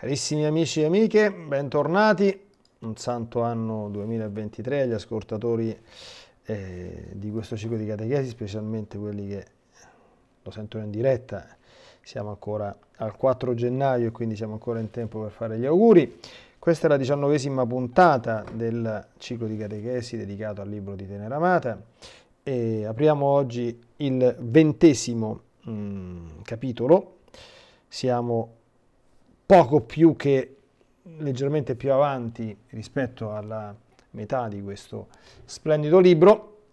Carissimi amici e amiche, bentornati. Un santo anno 2023 agli ascoltatori eh, di questo ciclo di catechesi, specialmente quelli che lo sentono in diretta. Siamo ancora al 4 gennaio e quindi siamo ancora in tempo per fare gli auguri. Questa è la diciannovesima puntata del ciclo di catechesi dedicato al libro di Tenera Amata e apriamo oggi il ventesimo mh, mm, capitolo. Siamo poco più che leggermente più avanti rispetto alla metà di questo splendido libro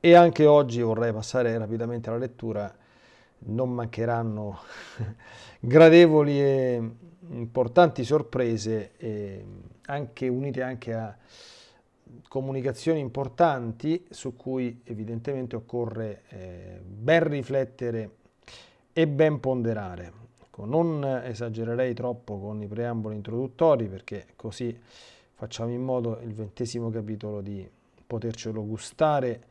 e anche oggi vorrei passare rapidamente alla lettura non mancheranno gradevoli e importanti sorprese e anche unite anche a comunicazioni importanti su cui evidentemente occorre eh, ben riflettere e ben ponderare. Ecco, non esagererei troppo con i preamboli introduttori perché così facciamo in modo il ventesimo capitolo di potercelo gustare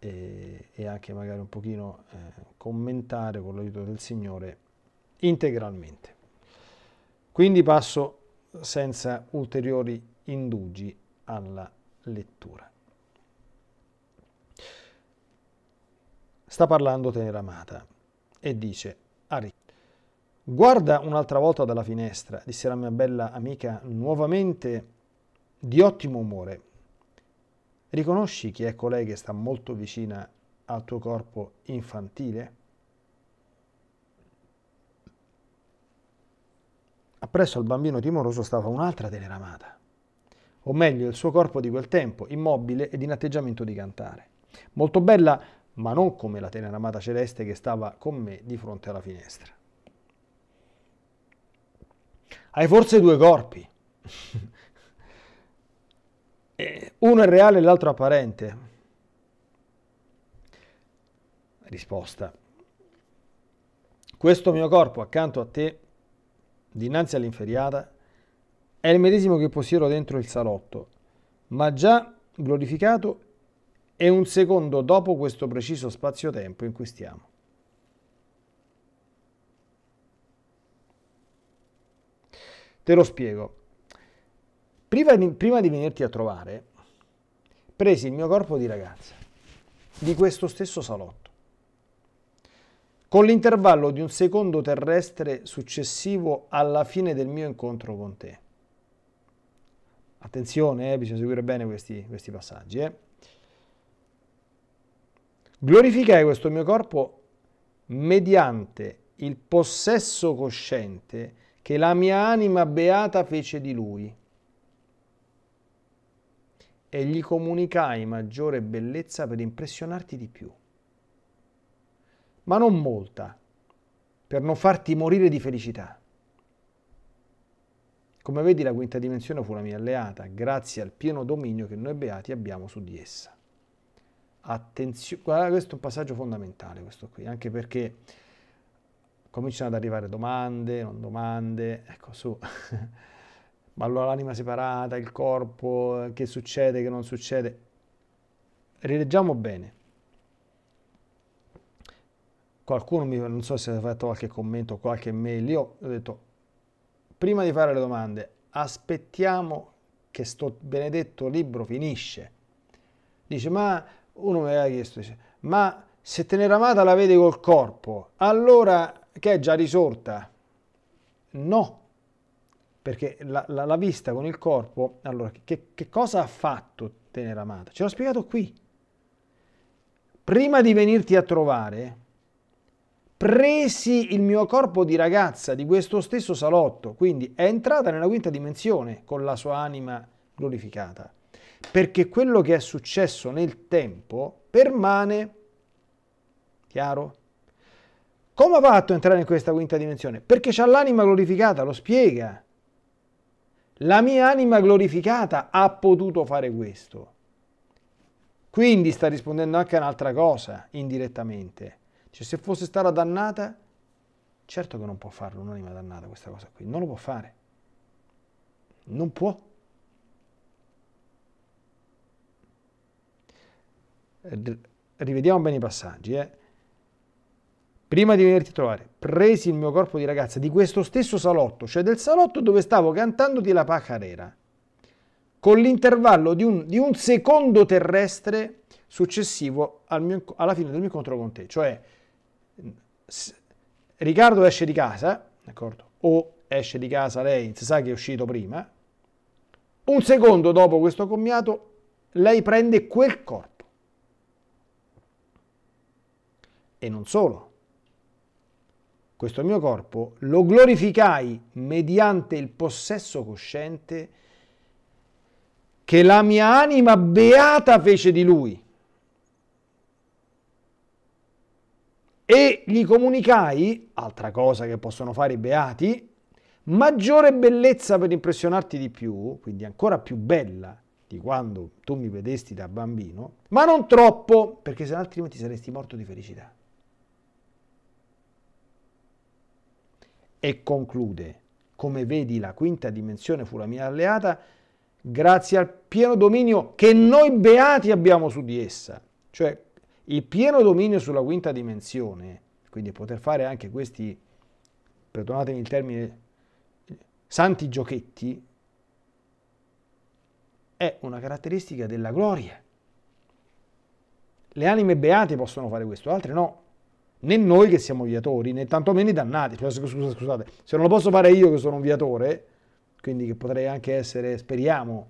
e, e anche magari un pochino eh, commentare con l'aiuto del Signore integralmente. Quindi passo senza ulteriori indugi alla lettura. Sta parlando Tenera Amata e dice a Riccardo. Guarda un'altra volta dalla finestra, disse la mia bella amica nuovamente di ottimo umore. Riconosci chi è colei che sta molto vicina al tuo corpo infantile? Appresso al bambino timoroso stava un'altra teleramata, o meglio il suo corpo di quel tempo, immobile ed in atteggiamento di cantare. Molto bella, ma non come la teleramata celeste che stava con me di fronte alla finestra hai forse due corpi. Eh, uno è reale e l'altro apparente. Risposta. Questo mio corpo accanto a te, dinanzi all'inferiata, è il medesimo che possiedo dentro il salotto, ma già glorificato e un secondo dopo questo preciso spazio-tempo in cui stiamo. Te lo spiego. Prima di, prima di venirti a trovare, presi il mio corpo di ragazza, di questo stesso salotto, con l'intervallo di un secondo terrestre successivo alla fine del mio incontro con te. Attenzione, eh, bisogna seguire bene questi, questi passaggi. Eh. Glorificai questo mio corpo mediante il possesso cosciente che la mia anima beata fece di lui e gli comunicai maggiore bellezza per impressionarti di più, ma non molta, per non farti morire di felicità. Come vedi la quinta dimensione fu la mia alleata, grazie al pieno dominio che noi beati abbiamo su di essa. Attenzione, questo è un passaggio fondamentale, questo qui, anche perché cominciano ad arrivare domande, non domande, ecco su. Ma allora l'anima separata, il corpo, che succede, che non succede. Rileggiamo bene. Qualcuno mi, non so se avete fatto qualche commento, qualche mail, io ho detto, prima di fare le domande, aspettiamo che sto benedetto libro finisce. Dice, ma uno mi aveva chiesto, dice, ma se te ne ramata la vedi col corpo, allora che è già risorta? No, perché la, la, la vista con il corpo, allora che, che cosa ha fatto tenera amata? Ce l'ho spiegato qui. Prima di venirti a trovare, presi il mio corpo di ragazza di questo stesso salotto, quindi è entrata nella quinta dimensione con la sua anima glorificata, perché quello che è successo nel tempo permane, chiaro? Come ha fatto ad entrare in questa quinta dimensione? Perché c'ha l'anima glorificata, lo spiega. La mia anima glorificata ha potuto fare questo. Quindi sta rispondendo anche a un'altra cosa, indirettamente. Cioè, se fosse stata dannata, certo che non può farlo un'anima dannata questa cosa qui, non lo può fare. Non può. Rivediamo bene i passaggi, eh prima di venirti a trovare, presi il mio corpo di ragazza di questo stesso salotto, cioè del salotto dove stavo cantandoti la pacarera, con l'intervallo di un, di un secondo terrestre successivo al mio, alla fine del mio incontro con te. Cioè, Riccardo esce di casa, d'accordo? O esce di casa lei, si sa che è uscito prima. Un secondo dopo questo commiato, lei prende quel corpo. E non solo questo mio corpo, lo glorificai mediante il possesso cosciente che la mia anima beata fece di lui. E gli comunicai, altra cosa che possono fare i beati, maggiore bellezza per impressionarti di più, quindi ancora più bella di quando tu mi vedesti da bambino, ma non troppo, perché se altrimenti saresti morto di felicità. E conclude, come vedi la quinta dimensione fu la mia alleata grazie al pieno dominio che noi beati abbiamo su di essa. Cioè il pieno dominio sulla quinta dimensione, quindi poter fare anche questi, perdonatemi il termine, santi giochetti, è una caratteristica della gloria. Le anime beate possono fare questo, altre no né noi che siamo viatori, né tantomeno i dannati. Cioè, scusate, scusate, scusate, se non lo posso fare io che sono un viatore, quindi che potrei anche essere, speriamo,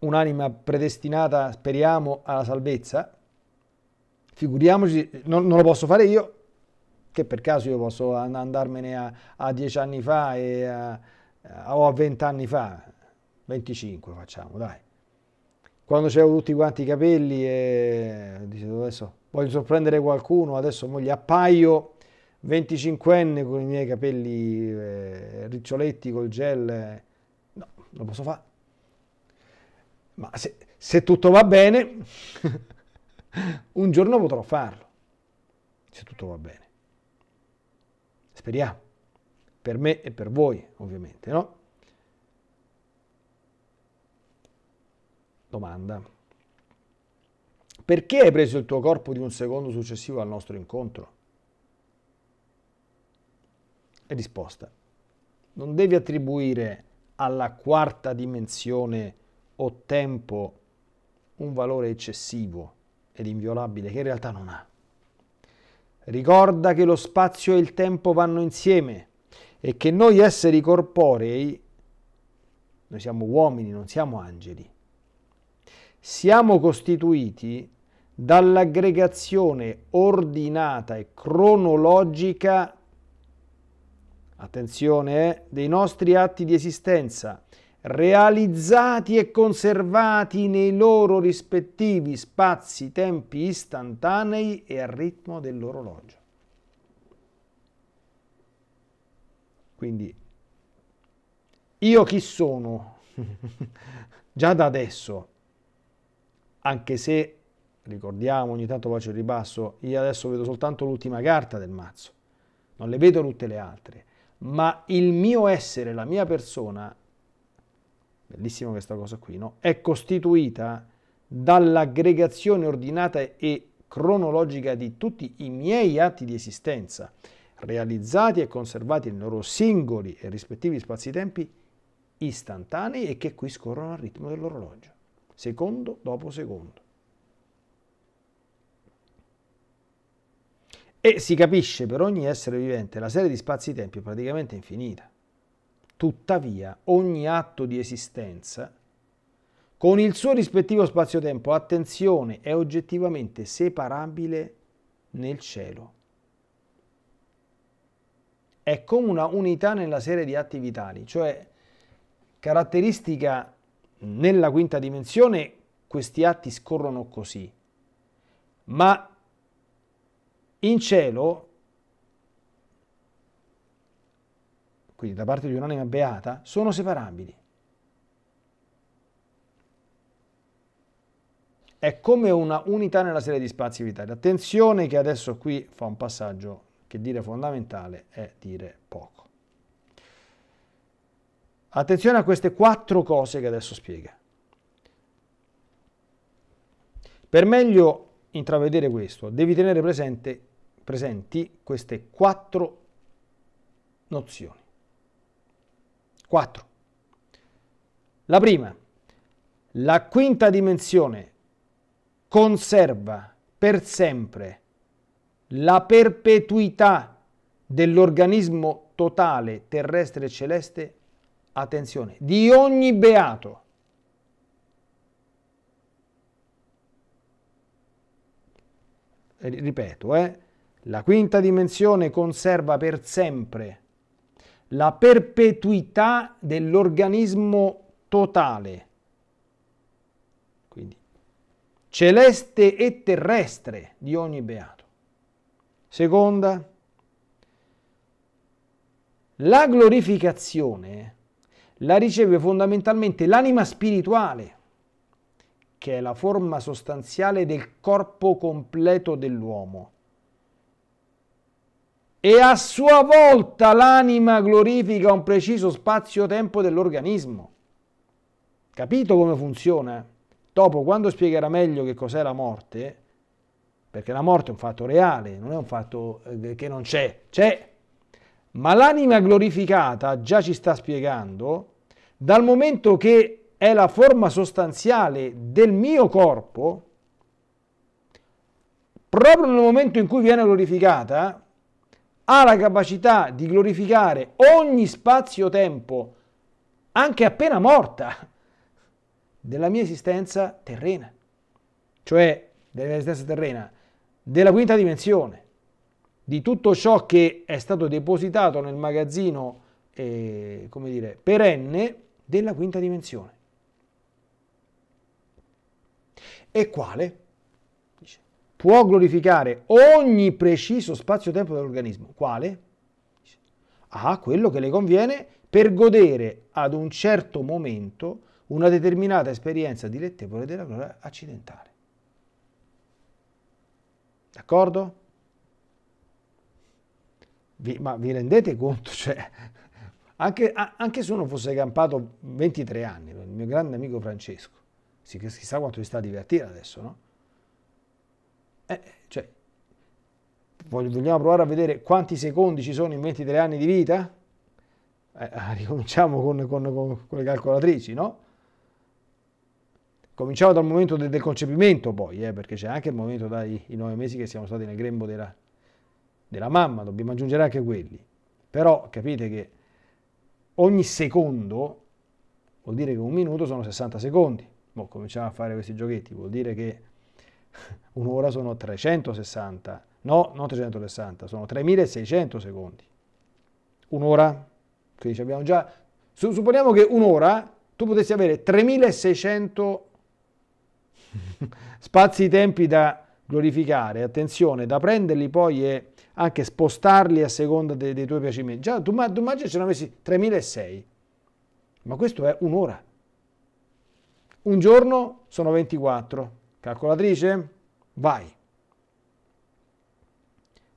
un'anima predestinata, speriamo, alla salvezza, figuriamoci, non, non, lo posso fare io, che per caso io posso andarmene a, a dieci anni fa a, a, o a vent'anni fa, 25 facciamo, dai quando c'erano tutti quanti i capelli e dicevo adesso voglio sorprendere qualcuno, adesso moglie appaio 25enne con i miei capelli eh, riccioletti col gel, eh. no, lo posso fare. Ma se, se tutto va bene, un giorno potrò farlo, se tutto va bene. Speriamo, per me e per voi ovviamente, no? Domanda. Perché hai preso il tuo corpo di un secondo successivo al nostro incontro? E risposta. Non devi attribuire alla quarta dimensione o tempo un valore eccessivo ed inviolabile che in realtà non ha. Ricorda che lo spazio e il tempo vanno insieme e che noi esseri corporei, noi siamo uomini, non siamo angeli, siamo costituiti dall'aggregazione ordinata e cronologica, attenzione, eh, dei nostri atti di esistenza, realizzati e conservati nei loro rispettivi spazi, tempi istantanei e al ritmo dell'orologio. Quindi, io chi sono? Già da adesso anche se, ricordiamo, ogni tanto faccio il ribasso, io adesso vedo soltanto l'ultima carta del mazzo, non le vedo tutte le altre, ma il mio essere, la mia persona, bellissima questa cosa qui, no? è costituita dall'aggregazione ordinata e cronologica di tutti i miei atti di esistenza, realizzati e conservati nei loro singoli e rispettivi spazi-tempi istantanei e che qui scorrono al ritmo dell'orologio secondo dopo secondo. E si capisce per ogni essere vivente la serie di spazi-tempi è praticamente infinita. Tuttavia, ogni atto di esistenza, con il suo rispettivo spazio-tempo, attenzione, è oggettivamente separabile nel cielo. È come una unità nella serie di atti vitali, cioè caratteristica nella quinta dimensione questi atti scorrono così, ma in cielo, quindi da parte di un'anima beata, sono separabili. È come una unità nella serie di spazi vitali. Attenzione che adesso qui fa un passaggio che dire fondamentale è dire poco. Attenzione a queste quattro cose che adesso spiega. Per meglio intravedere questo, devi tenere presente, presenti queste quattro nozioni. Quattro. La prima, la quinta dimensione conserva per sempre la perpetuità dell'organismo totale terrestre e celeste attenzione, di ogni beato. Eh, ripeto, eh, la quinta dimensione conserva per sempre la perpetuità dell'organismo totale, quindi celeste e terrestre di ogni beato. Seconda, la glorificazione la riceve fondamentalmente l'anima spirituale, che è la forma sostanziale del corpo completo dell'uomo. E a sua volta l'anima glorifica un preciso spazio-tempo dell'organismo. Capito come funziona? Dopo, quando spiegherà meglio che cos'è la morte, perché la morte è un fatto reale, non è un fatto eh, che non c'è, c'è, ma l'anima glorificata, già ci sta spiegando, dal momento che è la forma sostanziale del mio corpo, proprio nel momento in cui viene glorificata, ha la capacità di glorificare ogni spazio-tempo, anche appena morta, della mia esistenza terrena, cioè della mia esistenza terrena, della quinta dimensione di tutto ciò che è stato depositato nel magazzino eh, come dire, perenne della quinta dimensione. E quale? Dice, può glorificare ogni preciso spazio-tempo dell'organismo. Quale? Dice, ah, quello che le conviene per godere ad un certo momento una determinata esperienza dilettevole della gloria accidentale. D'accordo? Vi, ma vi rendete conto? Cioè, anche, anche, se uno fosse campato 23 anni, il mio grande amico Francesco, sì, chissà quanto si sta a divertire adesso, no? Eh, cioè, vogliamo provare a vedere quanti secondi ci sono in 23 anni di vita? Eh, ricominciamo con, con, con, con, le calcolatrici, no? Cominciamo dal momento del, concepimento poi, eh, perché c'è anche il momento dai nove mesi che siamo stati nel grembo della, della mamma, dobbiamo aggiungere anche quelli. Però capite che ogni secondo vuol dire che un minuto sono 60 secondi. Boh, cominciamo a fare questi giochetti, vuol dire che un'ora sono 360, no, non 360, sono 3600 secondi. Un'ora, quindi abbiamo già, supponiamo che un'ora tu potessi avere 3600 spazi tempi da glorificare, attenzione, da prenderli poi e anche spostarli a seconda dei, dei tuoi piacimenti. Già, tu, tu mangi ce ne avessi 3.600, ma questo è un'ora. Un giorno sono 24. Calcolatrice? Vai.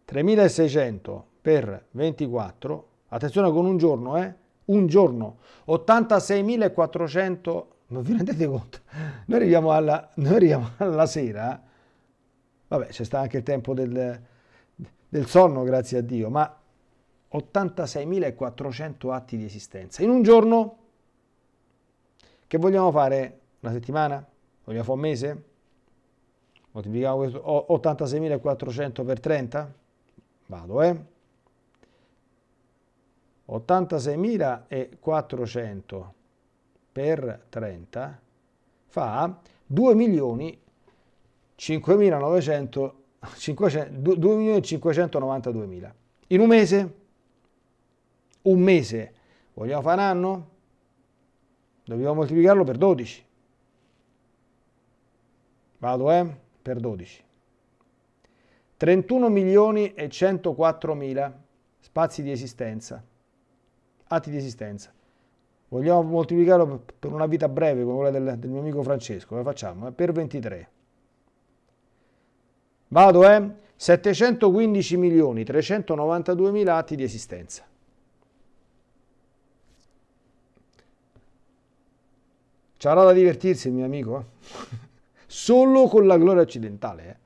3.600 per 24, attenzione con un giorno, eh? Un giorno, 86.400 non vi rendete conto? Noi arriviamo alla, noi arriviamo alla sera, vabbè c'è sta anche il tempo del, del sonno, grazie a Dio, ma 86.400 atti di esistenza. In un giorno, che vogliamo fare? Una settimana? Vogliamo fare un mese? Moltiplichiamo questo, 86.400 per 30? Vado, eh? 86.400 per 30 fa 2 5.900 2.592.000 in un mese? Un mese. Vogliamo fare un anno? Dobbiamo moltiplicarlo per 12. Vado, eh? Per 12. 31 spazi di esistenza, atti di esistenza. Vogliamo moltiplicarlo per una vita breve come quella del, del mio amico Francesco, come eh? facciamo? Eh? Per 23. Vado, eh? 715 milioni 392 mila atti di esistenza. C'era da divertirsi mio amico, eh? solo con la gloria occidentale. Eh?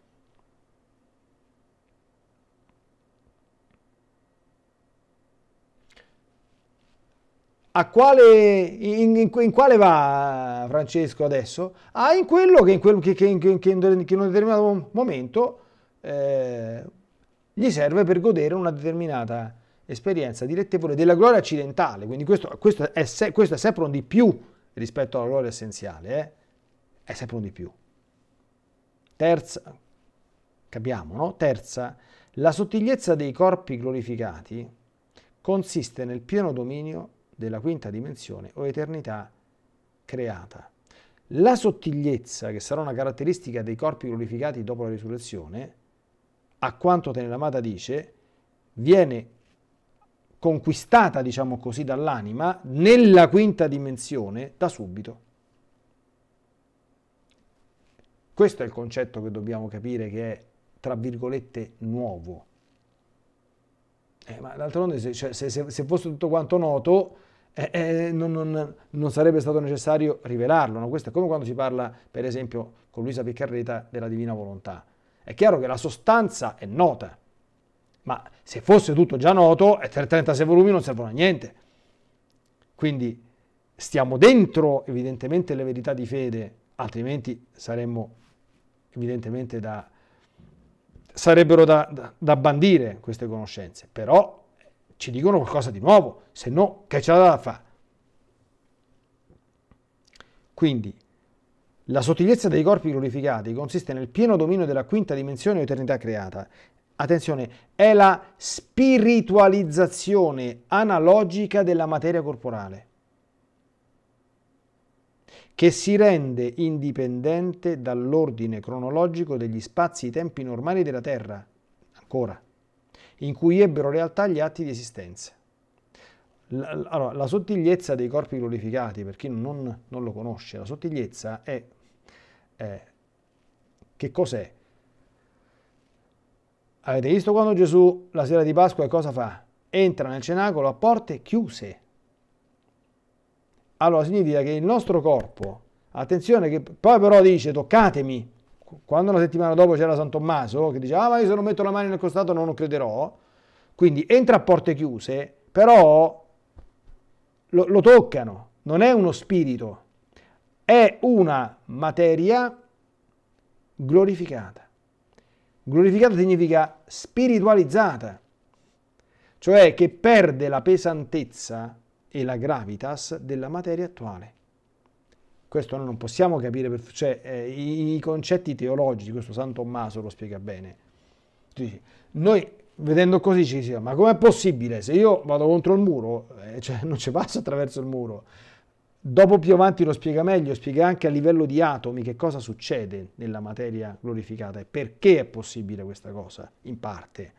a quale, in, in, in, quale va Francesco adesso? Ah, in quello che in, quel, che, che, che in un determinato momento eh, gli serve per godere una determinata esperienza dilettevole della gloria accidentale. Quindi questo, questo, è, se, questo è sempre un di più rispetto alla gloria essenziale, eh? è sempre un di più. Terza, capiamo, no? Terza, la sottigliezza dei corpi glorificati consiste nel pieno dominio della quinta dimensione o eternità creata. La sottigliezza, che sarà una caratteristica dei corpi glorificati dopo la risurrezione, a quanto te Tenelamata dice, viene conquistata, diciamo così, dall'anima nella quinta dimensione da subito. Questo è il concetto che dobbiamo capire che è, tra virgolette, nuovo. Eh, ma d'altronde, se, cioè, se, se, se fosse tutto quanto noto, eh, eh, non, non, non, sarebbe stato necessario rivelarlo. No? Questo è come quando si parla, per esempio, con Luisa Piccarreta della Divina Volontà. È chiaro che la sostanza è nota, ma se fosse tutto già noto, 36 volumi non servono a niente. Quindi stiamo dentro evidentemente le verità di fede, altrimenti saremmo evidentemente da, sarebbero da, da, da bandire queste conoscenze. Però ci dicono qualcosa di nuovo, se no che ce c'è da fare? Quindi, la sottigliezza dei corpi glorificati consiste nel pieno dominio della quinta dimensione o eternità creata. Attenzione, è la spiritualizzazione analogica della materia corporale, che si rende indipendente dall'ordine cronologico degli spazi e tempi normali della Terra. Ancora in cui ebbero realtà gli atti di esistenza. La, allora, la sottigliezza dei corpi glorificati, per chi non, non lo conosce, la sottigliezza è, è che cos'è? Avete visto quando Gesù la sera di Pasqua cosa fa? Entra nel cenacolo a porte chiuse. Allora significa che il nostro corpo, attenzione che poi però dice toccatemi, quando una settimana dopo c'era San Tommaso che diceva ah ma io se non metto la mano nel costato non lo crederò, quindi entra a porte chiuse, però lo, lo toccano, non è uno spirito, è una materia glorificata. Glorificata significa spiritualizzata, cioè che perde la pesantezza e la gravitas della materia attuale. Questo noi non possiamo capire, per, cioè eh, i, i, concetti teologici, questo San Tommaso lo spiega bene. Dici, noi vedendo così ci diciamo, ma com'è possibile se io vado contro il muro, eh, cioè non ci passo attraverso il muro? Dopo più avanti lo spiega meglio, spiega anche a livello di atomi che cosa succede nella materia glorificata e perché è possibile questa cosa, in parte.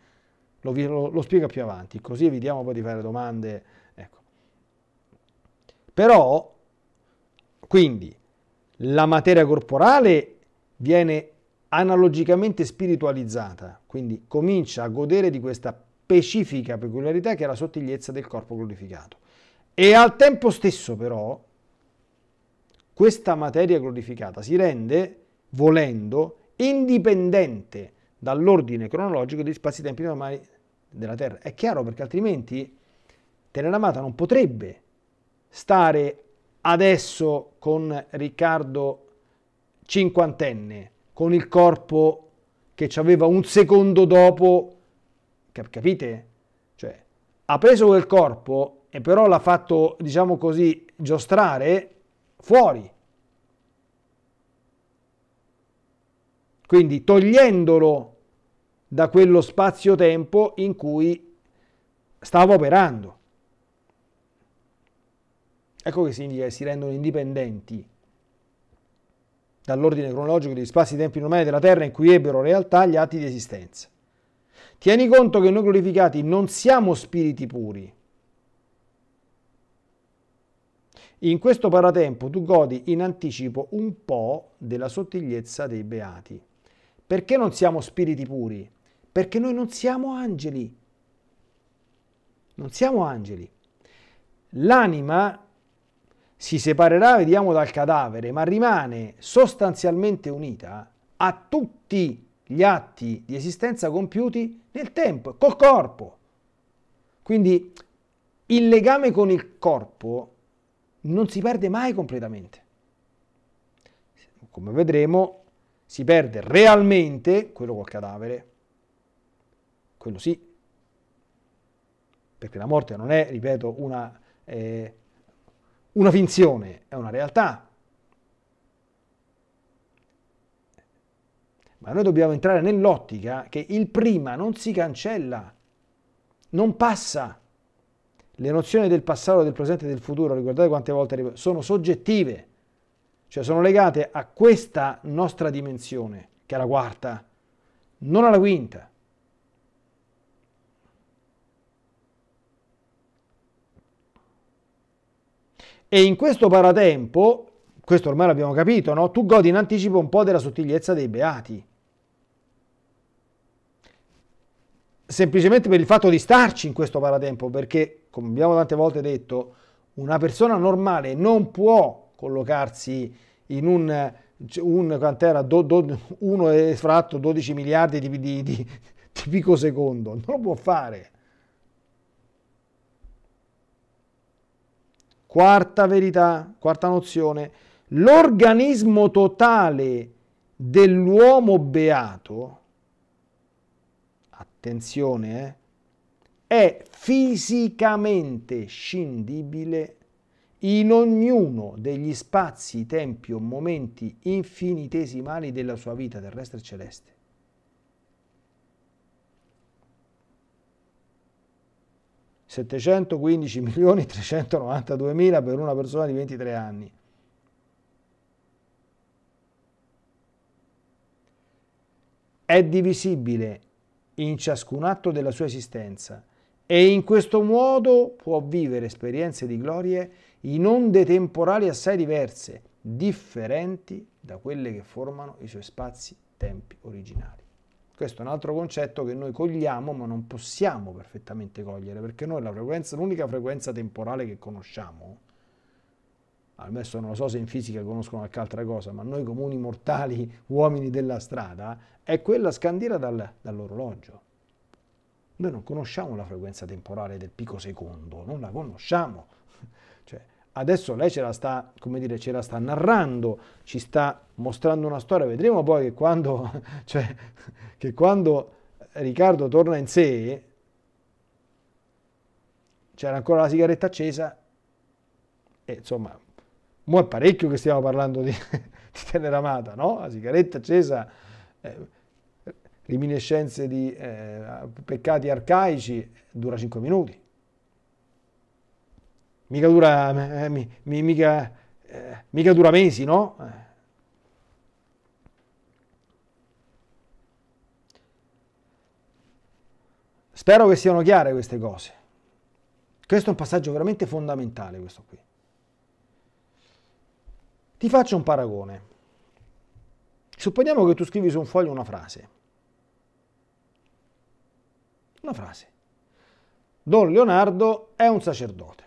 Lo, lo, lo spiega più avanti, così evitiamo poi di fare domande. Ecco. Però quindi la materia corporale viene analogicamente spiritualizzata, quindi comincia a godere di questa specifica peculiarità che è la sottigliezza del corpo glorificato. E al tempo stesso però questa materia glorificata si rende, volendo, indipendente dall'ordine cronologico degli spazi-tempi normali della Terra. È chiaro perché altrimenti Teneramata non potrebbe stare adesso con Riccardo cinquantenne, con il corpo che ci aveva un secondo dopo, capite? Cioè, ha preso quel corpo e però l'ha fatto, diciamo così, giostrare fuori. Quindi togliendolo da quello spazio-tempo in cui stava operando. Ecco che significa che si rendono indipendenti dall'ordine cronologico degli spazi e tempi normali della Terra in cui ebbero realtà gli atti di esistenza. Tieni conto che noi glorificati non siamo spiriti puri. In questo paratempo tu godi in anticipo un po' della sottigliezza dei beati. Perché non siamo spiriti puri? Perché noi non siamo angeli. Non siamo angeli. L'anima si separerà, vediamo, dal cadavere, ma rimane sostanzialmente unita a tutti gli atti di esistenza compiuti nel tempo, col corpo. Quindi il legame con il corpo non si perde mai completamente. Come vedremo, si perde realmente quello col cadavere, quello sì, perché la morte non è, ripeto, una... Eh, una finzione è una realtà. Ma noi dobbiamo entrare nell'ottica che il prima non si cancella, non passa. Le nozioni del passato, del presente e del futuro, ricordate quante volte sono soggettive, cioè sono legate a questa nostra dimensione, che è la quarta, non alla quinta. E in questo paratempo, questo ormai l'abbiamo capito, no? tu godi in anticipo un po' della sottigliezza dei beati. Semplicemente per il fatto di starci in questo paratempo, perché, come abbiamo tante volte detto, una persona normale non può collocarsi in un, un quant'era, do, do, uno estratto 12 miliardi di, di, di, di pico secondo, non lo può fare. Quarta verità, quarta nozione, l'organismo totale dell'uomo beato, attenzione, eh, è fisicamente scindibile in ognuno degli spazi, tempi o momenti infinitesimali della sua vita terrestre e celeste. 715 milioni 392 mila per una persona di 23 anni. È divisibile in ciascun atto della sua esistenza e in questo modo può vivere esperienze di glorie in onde temporali assai diverse, differenti da quelle che formano i suoi spazi tempi originali. Questo è un altro concetto che noi cogliamo ma non possiamo perfettamente cogliere perché noi frequenza, l'unica frequenza temporale che conosciamo, adesso non lo so se in fisica conoscono qualche altra cosa, ma noi comuni mortali, uomini della strada, è quella scandita dal, dall'orologio. Noi non conosciamo la frequenza temporale del pico secondo, non la conosciamo adesso lei ce la sta, come dire, ce la sta narrando, ci sta mostrando una storia, vedremo poi che quando, cioè, che quando Riccardo torna in sé, c'era ancora la sigaretta accesa, e insomma, mo è parecchio che stiamo parlando di, di Teneramata, no? La sigaretta accesa, eh, reminiscenze di eh, peccati arcaici, dura 5 minuti mica dura, eh, mi, mi, mica, eh, mica dura mesi, no? Spero che siano chiare queste cose. Questo è un passaggio veramente fondamentale, questo qui. Ti faccio un paragone. Supponiamo che tu scrivi su un foglio una frase. Una frase. Don Leonardo è un sacerdote.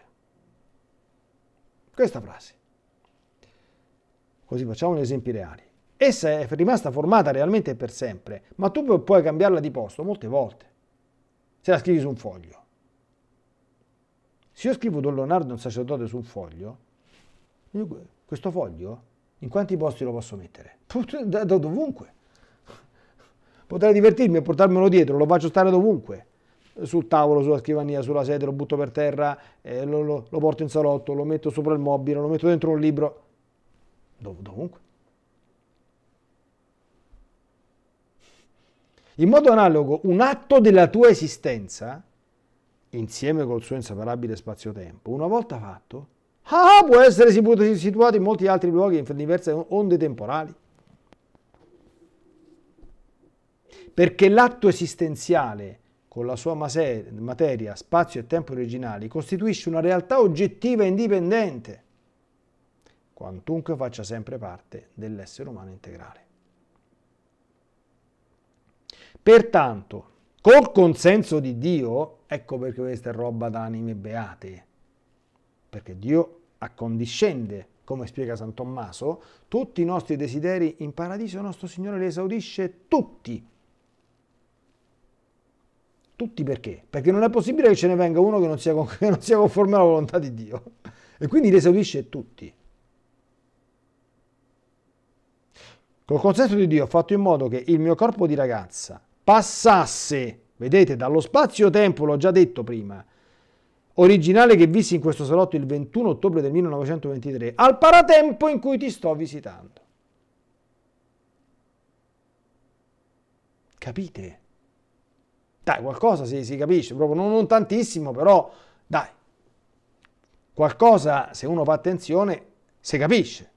Questa frase. Così facciamo gli esempi reali. Essa è rimasta formata realmente per sempre, ma tu puoi cambiarla di posto molte volte, se la scrivi su un foglio. Se io scrivo Don Leonardo un sacerdote su un foglio, questo foglio in quanti posti lo posso mettere? Da, da dovunque. Potrei divertirmi e portarmelo dietro, lo faccio stare dovunque sul tavolo, sulla scrivania, sulla sedia, lo butto per terra, eh, lo, lo, lo, porto in salotto, lo metto sopra il mobile, lo metto dentro un libro, Dov- dovunque. In modo analogo, un atto della tua esistenza, insieme col suo inseparabile spazio-tempo, una volta fatto, ah, può essere situato in molti altri luoghi in diverse onde temporali. Perché l'atto esistenziale con la sua materia, spazio e tempo originali, costituisce una realtà oggettiva e indipendente, quantunque faccia sempre parte dell'essere umano integrale. Pertanto, col consenso di Dio, ecco perché questa è roba da anime beate, perché Dio accondiscende, come spiega San Tommaso, tutti i nostri desideri in paradiso, nostro Signore li esaudisce tutti tutti perché? Perché non è possibile che ce ne venga uno che non sia, che non sia conforme alla volontà di Dio. E quindi li esaurisce tutti. Col consenso di Dio ho fatto in modo che il mio corpo di ragazza passasse, vedete, dallo spazio-tempo, l'ho già detto prima, originale che vissi in questo salotto il 21 ottobre del 1923, al paratempo in cui ti sto visitando. Capite? Dai, qualcosa si, si capisce, proprio non, non, tantissimo, però dai, qualcosa se uno fa attenzione si capisce.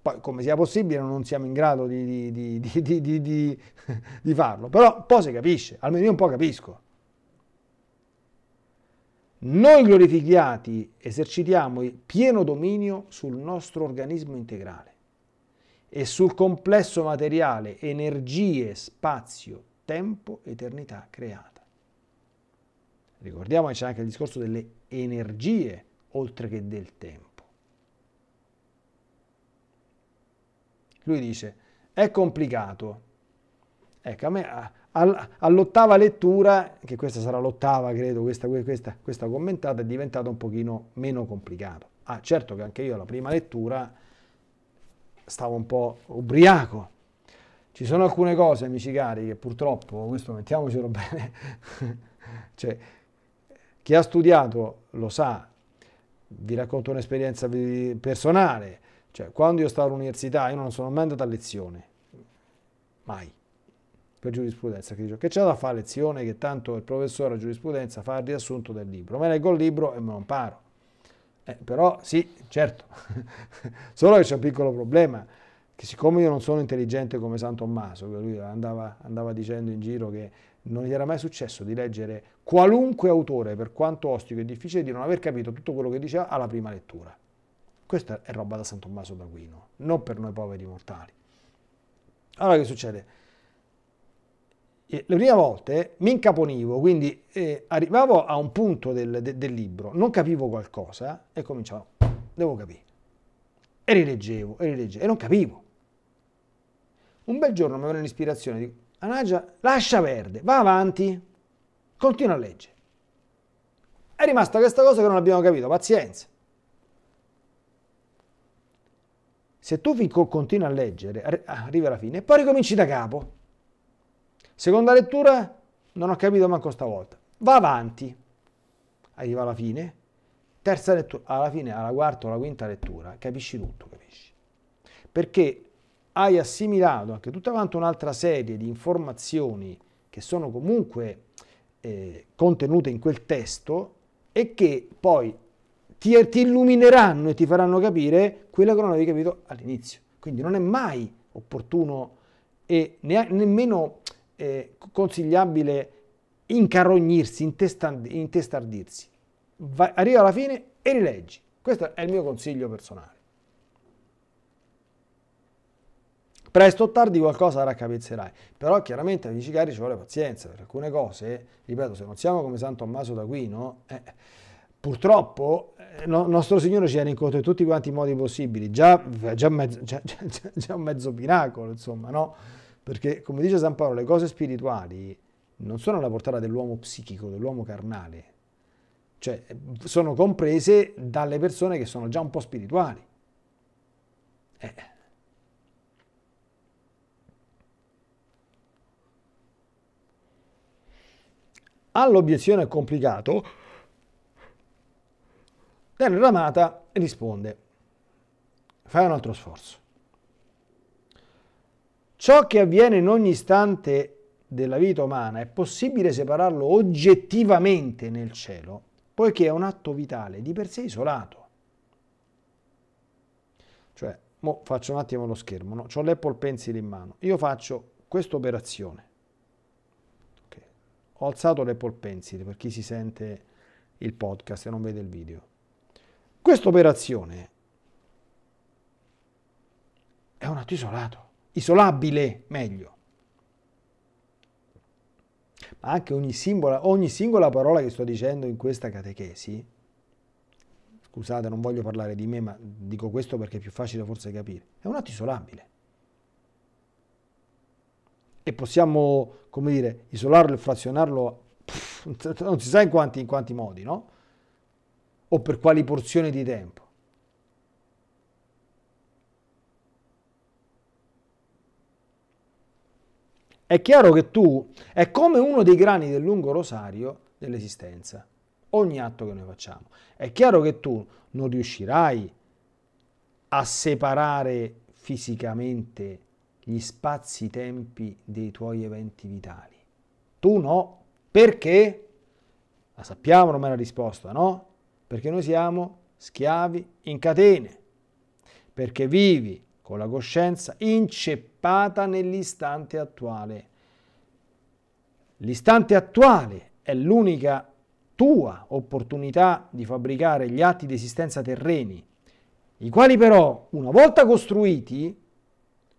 Poi come sia possibile non siamo in grado di, di, di, di farlo, però un po' si capisce, almeno io un po' capisco. Noi glorificati esercitiamo il pieno dominio sul nostro organismo integrale e sul complesso materiale, energie, spazio tempo, eternità creata. Ricordiamoci anche il discorso delle energie oltre che del tempo. Lui dice, è complicato. Ecco, a me all'ottava lettura, che questa sarà l'ottava, credo, questa, questa, questa commentata, è diventata un pochino meno complicato. Ah, certo che anche io alla prima lettura stavo un po' ubriaco, ci sono alcune cose, amici cari, che purtroppo, questo mettiamocelo bene, cioè, chi ha studiato lo sa, vi racconto un'esperienza personale, cioè, quando io stavo all'università io non sono mai andato a lezione, mai, per giurisprudenza, che, dicevo, che c'è da fare a lezione che tanto il professore a giurisprudenza fa il riassunto del libro, me leggo il libro e me lo imparo. Eh, però sì, certo, solo che c'è un piccolo problema, che siccome io non sono intelligente come San Tommaso, che lui andava, andava dicendo in giro che non gli era mai successo di leggere qualunque autore, per quanto ostico e difficile, di non aver capito tutto quello che diceva alla prima lettura. Questa è roba da San Tommaso d'Aquino, non per noi poveri mortali. Allora che succede? Le prime volte mi incaponivo, quindi eh, arrivavo a un punto del, de, del, libro, non capivo qualcosa e cominciavo, devo capire. E rileggevo, e rileggevo, e non capivo. Un bel giorno mi venne l'ispirazione, dico, Anagia, lascia verde, va avanti, continua a leggere. È rimasta questa cosa che non abbiamo capito, pazienza. Se tu continui a leggere, arrivi alla fine e poi ricominci da capo. Seconda lettura, non ho capito manco stavolta. Va avanti, arriva alla fine. Terza lettura, alla fine, alla quarta o alla quinta lettura, capisci tutto, capisci? Perché hai assimilato anche tutta quanta un'altra serie di informazioni che sono comunque eh, contenute in quel testo e che poi ti, ti illumineranno e ti faranno capire quello che non avevi capito all'inizio. Quindi non è mai opportuno e ne, nemmeno eh, consigliabile incarognirsi, intestardirsi. Vai, arriva alla fine e rileggi. Questo è il mio consiglio personale. Presto o tardi qualcosa raccapezzerai, però chiaramente amici cari ci vuole pazienza, per alcune cose, ripeto, se non siamo come San Tommaso d'Aquino, eh, purtroppo eh, no, nostro Signore ci viene incontro in tutti quanti i modi possibili, già, eh, già, mezzo, già, già, un mezzo binacolo, insomma, no? Perché come dice San Paolo, le cose spirituali non sono alla portata dell'uomo psichico, dell'uomo carnale, cioè sono comprese dalle persone che sono già un po' spirituali. Eh. All'obiezione è complicato, Dario Ramata risponde, fai un altro sforzo. Ciò che avviene in ogni istante della vita umana è possibile separarlo oggettivamente nel cielo, poiché è un atto vitale di per sé isolato. Cioè, mo faccio un attimo lo schermo, no? ho l'Apple Pencil in mano, io faccio questa operazione, ho alzato le Pencil per chi si sente il podcast e non vede il video. Questa operazione è un atto isolato, isolabile meglio. Ma anche ogni singola, ogni singola parola che sto dicendo in questa catechesi, scusate non voglio parlare di me ma dico questo perché è più facile forse capire, è un atto isolabile e possiamo, come dire, isolarlo e frazionarlo pff, non si sa in quanti, in quanti modi, no? O per quali porzioni di tempo. È chiaro che tu è come uno dei grani del lungo rosario dell'esistenza, ogni atto che noi facciamo. È chiaro che tu non riuscirai a separare fisicamente gli spazi-tempi dei tuoi eventi vitali. Tu no, perché? La sappiamo ormai la risposta, no? Perché noi siamo schiavi in catene, perché vivi con la coscienza inceppata nell'istante attuale. L'istante attuale è l'unica tua opportunità di fabbricare gli atti di esistenza terreni, i quali però, una volta costruiti,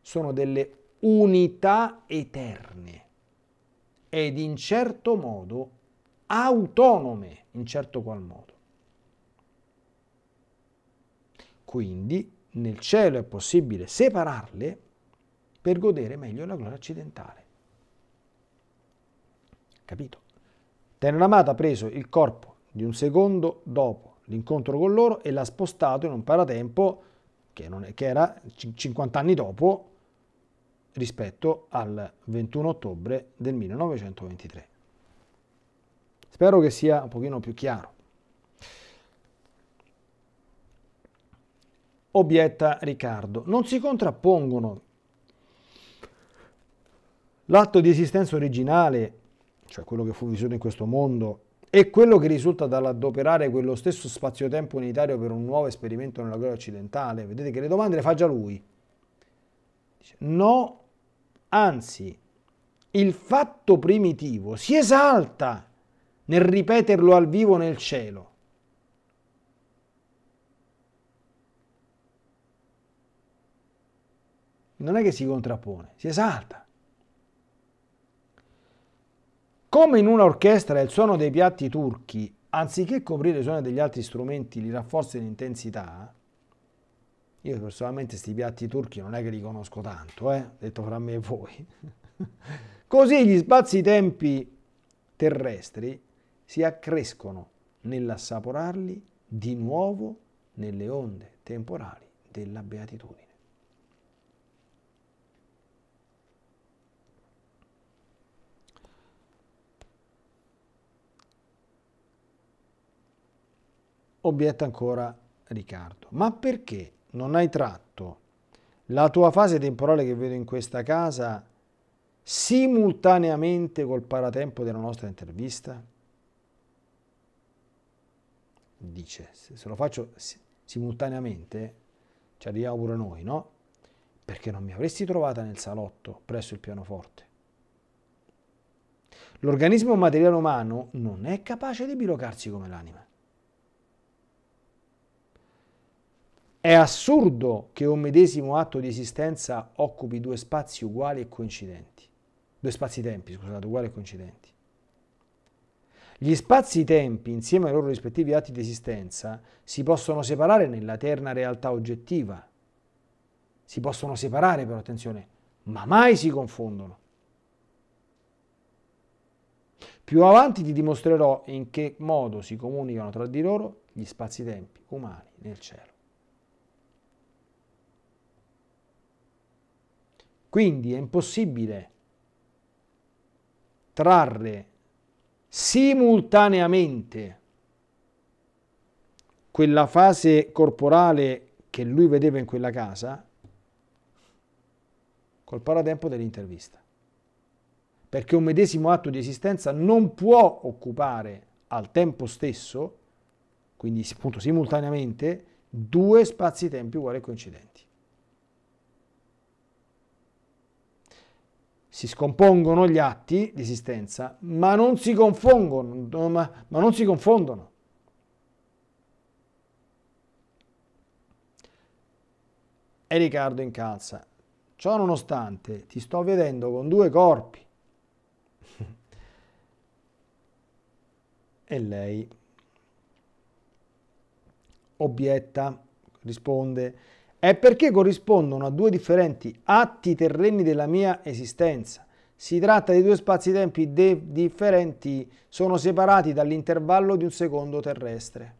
sono delle unità eterne ed in certo modo autonome, in certo qual modo. Quindi nel cielo è possibile separarle per godere meglio la gloria accidentale. Capito? Teneramata ha preso il corpo di un secondo dopo l'incontro con loro e l'ha spostato in un paratempo che, è, che era 50 anni dopo rispetto al 21 ottobre del 1923. Spero che sia un pochino più chiaro. Obietta Riccardo. Non si contrappongono l'atto di esistenza originale, cioè quello che fu vissuto in questo mondo, e quello che risulta dall'adoperare quello stesso spazio-tempo unitario per un nuovo esperimento nella guerra occidentale. Vedete che le domande le fa già lui. Dice, no, anzi, il fatto primitivo si esalta nel ripeterlo al vivo nel cielo. Non è che si contrappone, si esalta. Come in un'orchestra il suono dei piatti turchi, anziché coprire i suoni degli altri strumenti, li rafforza in intensità, io personalmente questi piatti turchi non è che li conosco tanto, eh? detto fra me e voi. Così gli spazi-tempi terrestri si accrescono nell'assaporarli di nuovo nelle onde temporali della beatitudine. obietta ancora Riccardo. Ma perché non hai tratto la tua fase temporale che vedo in questa casa simultaneamente col paratempo della nostra intervista? Dice, se lo faccio simultaneamente, ci arriviamo pure noi, no? Perché non mi avresti trovata nel salotto presso il pianoforte. L'organismo materiale umano non è capace di bilocarsi come l'anima. È assurdo che un medesimo atto di esistenza occupi due spazi uguali e coincidenti. Due spazi-tempi, scusate, uguali e coincidenti. Gli spazi-tempi, insieme ai loro rispettivi atti di esistenza, si possono separare nella terna realtà oggettiva. Si possono separare, però attenzione, ma mai si confondono. Più avanti ti dimostrerò in che modo si comunicano tra di loro gli spazi-tempi umani nel cielo. Quindi è impossibile trarre simultaneamente quella fase corporale che lui vedeva in quella casa col paratempo dell'intervista. Perché un medesimo atto di esistenza non può occupare al tempo stesso, quindi appunto simultaneamente, due spazi-tempi uguali e coincidenti. si scompongono gli atti di esistenza, ma non si confondono. Ma, ma non si confondono. E Riccardo incalza. Ciò nonostante ti sto vedendo con due corpi. e lei obietta, risponde, è perché corrispondono a due differenti atti terreni della mia esistenza. Si tratta di due spazi-tempi differenti, sono separati dall'intervallo di un secondo terrestre.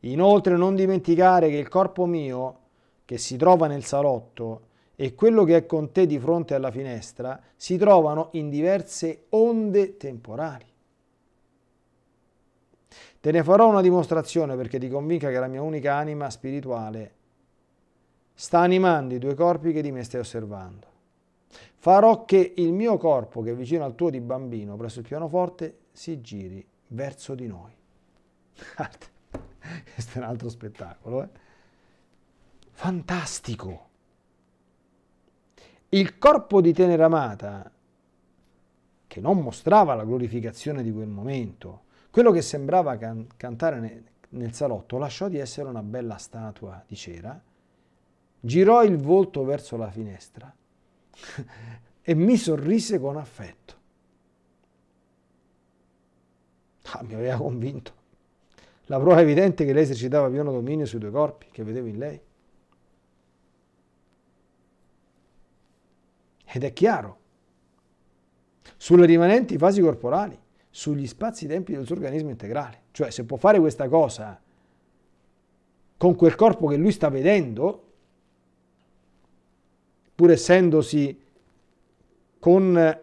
Inoltre non dimenticare che il corpo mio, che si trova nel salotto, e quello che è con te di fronte alla finestra si trovano in diverse onde temporali. Te ne farò una dimostrazione perché ti convinca che la mia unica anima spirituale sta animando i due corpi che di me stai osservando. Farò che il mio corpo, che è vicino al tuo di bambino, presso il pianoforte, si giri verso di noi. Questo è un altro spettacolo, eh? Fantastico! Il corpo di Tenera Amata, che non mostrava la glorificazione di quel momento, quello che sembrava can- cantare ne- nel salotto lasciò di essere una bella statua di cera, girò il volto verso la finestra e mi sorrise con affetto. Ah, mi aveva convinto. La prova evidente che lei esercitava pieno dominio sui due corpi che vedevo in lei. Ed è chiaro, sulle rimanenti fasi corporali sugli spazi-tempi del suo organismo integrale. Cioè se può fare questa cosa con quel corpo che lui sta vedendo, pur essendosi con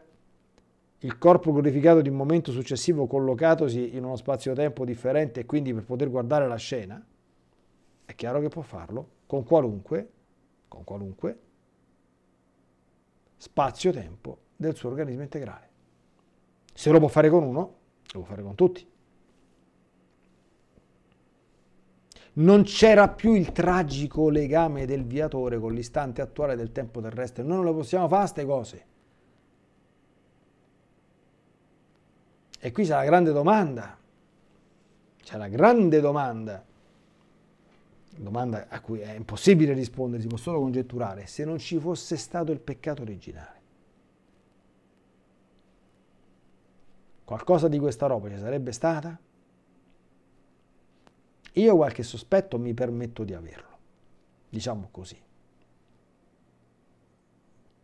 il corpo glorificato di un momento successivo collocatosi in uno spazio-tempo differente e quindi per poter guardare la scena, è chiaro che può farlo con qualunque, con qualunque spazio-tempo del suo organismo integrale. Se lo può fare con uno, lo può fare con tutti. Non c'era più il tragico legame del viatore con l'istante attuale del tempo terrestre. Noi non lo possiamo fare queste cose. E qui c'è la grande domanda. C'è la grande domanda. Domanda a cui è impossibile rispondere, si può solo congetturare. Se non ci fosse stato il peccato originale. qualcosa di questa roba ci sarebbe stata? Io qualche sospetto mi permetto di averlo, diciamo così.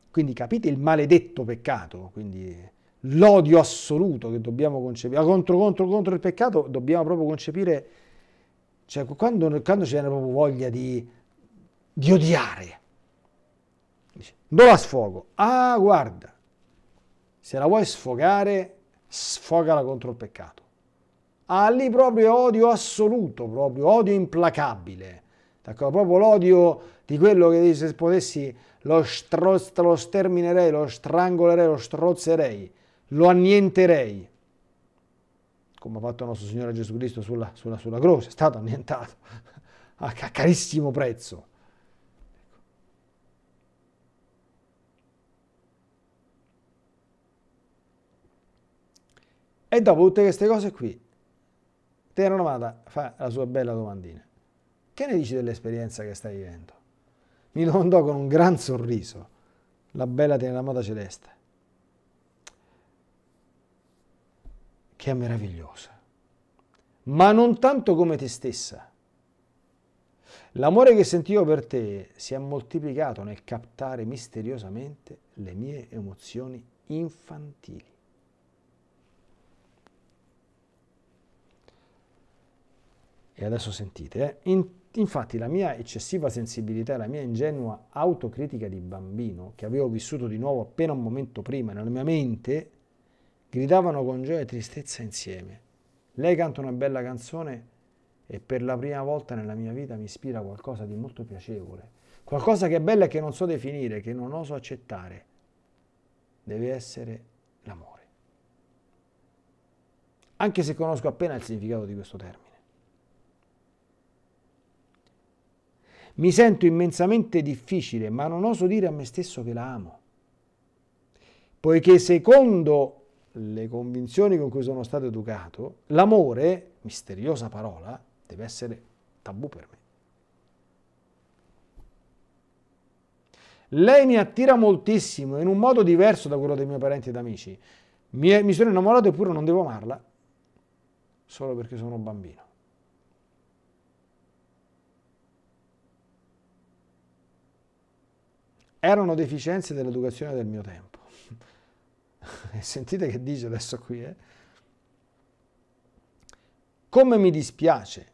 Quindi capite il maledetto peccato, quindi l'odio assoluto che dobbiamo concepire. Ah, contro, contro, contro il peccato dobbiamo proprio concepire, cioè quando, quando c'è proprio voglia di, di odiare. Dice, non la sfogo. Ah, guarda, se la vuoi sfogare, sfogala contro il peccato. Ha lì proprio odio assoluto, proprio odio implacabile. D'accordo? Proprio l'odio di quello che se potessi lo, stro, lo sterminerei, lo strangolerei, lo strozzerei, lo annienterei. Come ha fatto nostro Signore Gesù Cristo sulla, sulla, sulla croce, è stato annientato a carissimo prezzo. E dopo tutte queste cose qui, Tena Novata fa la sua bella domandina. Che ne dici dell'esperienza che stai vivendo? Mi domandò con un gran sorriso la bella Tena Novata celeste. Che è meravigliosa, ma non tanto come te stessa. L'amore che sentivo per te si è moltiplicato nel captare misteriosamente le mie emozioni infantili. E adesso sentite, eh? In, infatti la mia eccessiva sensibilità e la mia ingenua autocritica di bambino, che avevo vissuto di nuovo appena un momento prima nella mia mente, gridavano con gioia e tristezza insieme. Lei canta una bella canzone e per la prima volta nella mia vita mi ispira qualcosa di molto piacevole, qualcosa che è bello e che non so definire, che non oso accettare. Deve essere l'amore. Anche se conosco appena il significato di questo termine. Mi sento immensamente difficile, ma non oso dire a me stesso che la amo. Poiché secondo le convinzioni con cui sono stato educato, l'amore, misteriosa parola, deve essere tabù per me. Lei mi attira moltissimo, in un modo diverso da quello dei miei parenti ed amici. Mi, sono innamorato eppure non devo amarla, solo perché sono bambino. erano deficienze dell'educazione del mio tempo. e sentite che dice adesso qui, eh? Come mi dispiace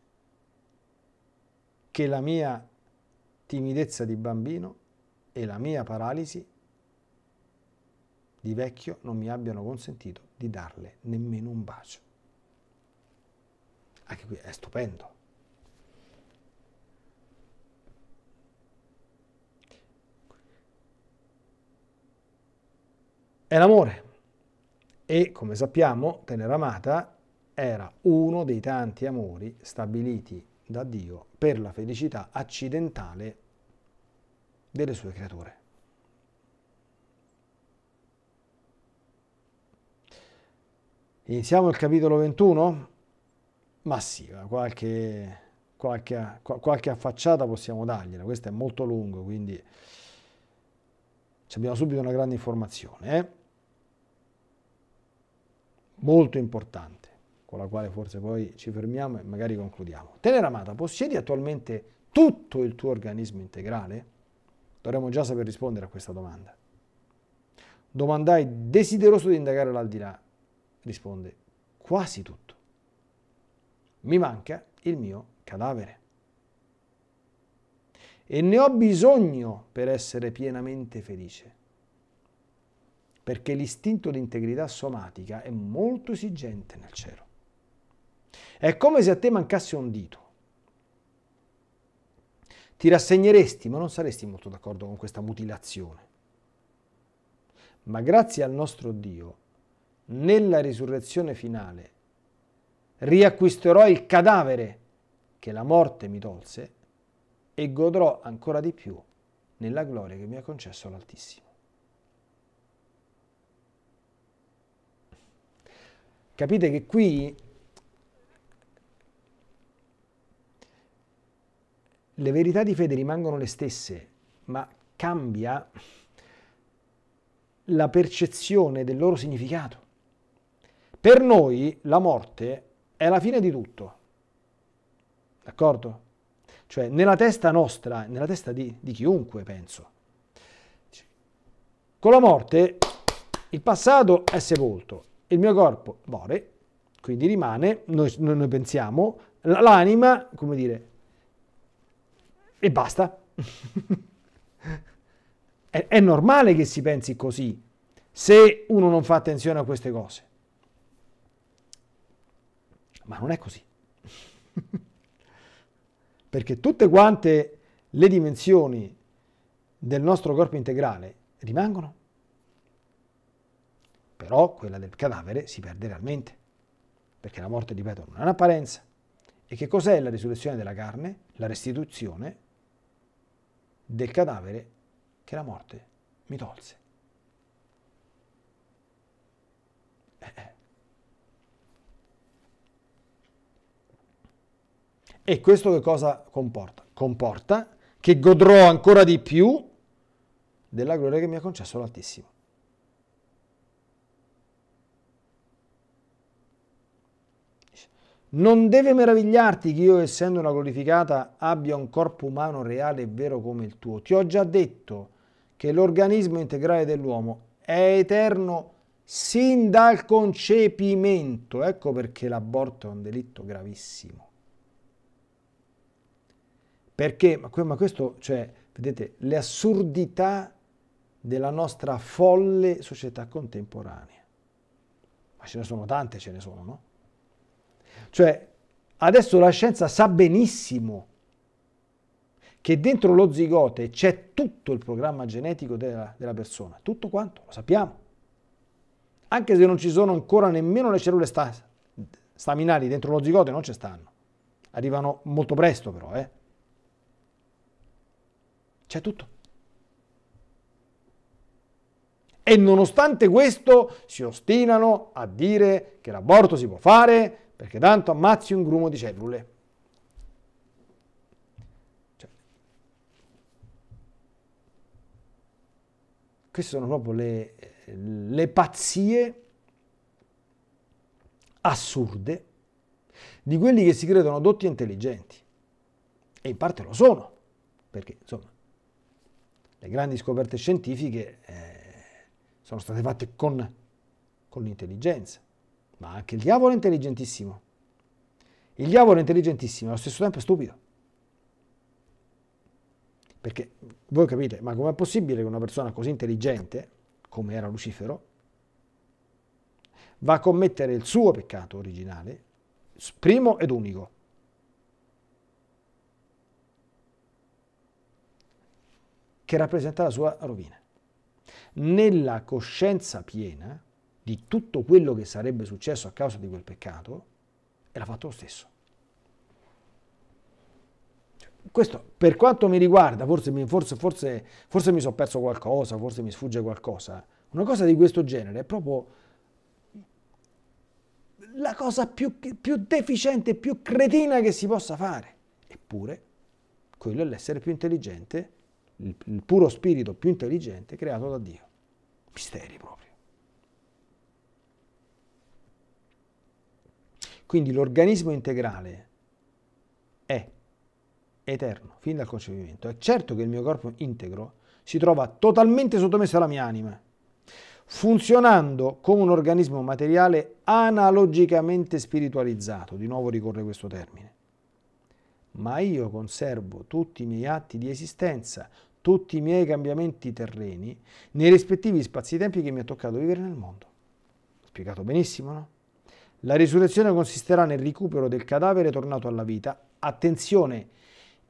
che la mia timidezza di bambino e la mia paralisi di vecchio non mi abbiano consentito di darle nemmeno un bacio. Anche qui è stupendo. è l'amore. E come sappiamo, tenera amata era uno dei tanti amori stabiliti da Dio per la felicità accidentale delle sue creature. Iniziamo il capitolo 21? Ma sì, qualche, qualche, qualche affacciata possiamo dargliela, questo è molto lungo, quindi abbiamo subito una grande informazione. Eh? molto importante, con la quale forse poi ci fermiamo e magari concludiamo. Tenera amata, possiedi attualmente tutto il tuo organismo integrale? Dovremmo già saper rispondere a questa domanda. Domandai desideroso di indagare l'aldilà. Risponde, quasi tutto. Mi manca il mio cadavere. E ne ho bisogno per essere pienamente felice perché l'istinto di integrità somatica è molto esigente nel cielo. È come se a te mancasse un dito. Ti rassegneresti, ma non saresti molto d'accordo con questa mutilazione. Ma grazie al nostro Dio, nella risurrezione finale, riacquisterò il cadavere che la morte mi tolse e godrò ancora di più nella gloria che mi ha concesso l'Altissimo. Capite che qui le verità di fede rimangono le stesse, ma cambia la percezione del loro significato. Per noi la morte è la fine di tutto, d'accordo? Cioè nella testa nostra, nella testa di, di chiunque penso. Con la morte il passato è sepolto, il mio corpo muore, quindi rimane, noi, noi pensiamo, l'anima, come dire, e basta. è, è normale che si pensi così se uno non fa attenzione a queste cose. Ma non è così. Perché tutte quante le dimensioni del nostro corpo integrale rimangono però quella del cadavere si perde realmente, perché la morte, ripeto, non è un'apparenza. E che cos'è la risurrezione della carne? La restituzione del cadavere che la morte mi tolse. Eh, eh. E questo che cosa comporta? Comporta che godrò ancora di più della gloria che mi ha concesso l'Altissimo. Non deve meravigliarti che io, essendo una glorificata, abbia un corpo umano reale e vero come il tuo. Ti ho già detto che l'organismo integrale dell'uomo è eterno sin dal concepimento. Ecco perché l'aborto è un delitto gravissimo. Perché, ma questo, cioè, vedete, le assurdità della nostra folle società contemporanea. Ma ce ne sono tante, ce ne sono, no? Cioè, adesso la scienza sa benissimo che dentro lo zigote c'è tutto il programma genetico della, della persona, tutto quanto, lo sappiamo. Anche se non ci sono ancora nemmeno le cellule sta, staminali dentro lo zigote, non ci stanno. Arrivano molto presto però, eh. C'è tutto. E nonostante questo si ostinano a dire che l'aborto si può fare, perché tanto ammazzi un grumo di cellule. Cioè, queste sono proprio le, le pazzie assurde di quelli che si credono dotti e intelligenti. E in parte lo sono, perché insomma le grandi scoperte scientifiche eh, sono state fatte con, con l'intelligenza ma anche il diavolo è intelligentissimo. Il diavolo è intelligentissimo e allo stesso tempo è stupido. Perché voi capite, ma com'è possibile che una persona così intelligente, come era Lucifero, va a commettere il suo peccato originale, primo ed unico? che rappresenta la sua rovina. Nella coscienza piena, di tutto quello che sarebbe successo a causa di quel peccato e l'ha fatto lo stesso. Questo per quanto mi riguarda, forse, forse, forse, forse mi sono perso qualcosa, forse mi sfugge qualcosa, una cosa di questo genere è proprio la cosa più, più deficiente, più cretina che si possa fare. Eppure, quello è l'essere più intelligente, il, il puro spirito più intelligente creato da Dio. Misteri proprio. Quindi l'organismo integrale è eterno, fin dal concepimento. È certo che il mio corpo integro si trova totalmente sottomesso alla mia anima, funzionando come un organismo materiale analogicamente spiritualizzato, di nuovo ricorre questo termine. Ma io conservo tutti i miei atti di esistenza, tutti i miei cambiamenti terreni, nei rispettivi spazi-tempi che mi ha toccato vivere nel mondo. Spiegato benissimo, no? La risurrezione consisterà nel recupero del cadavere tornato alla vita, attenzione,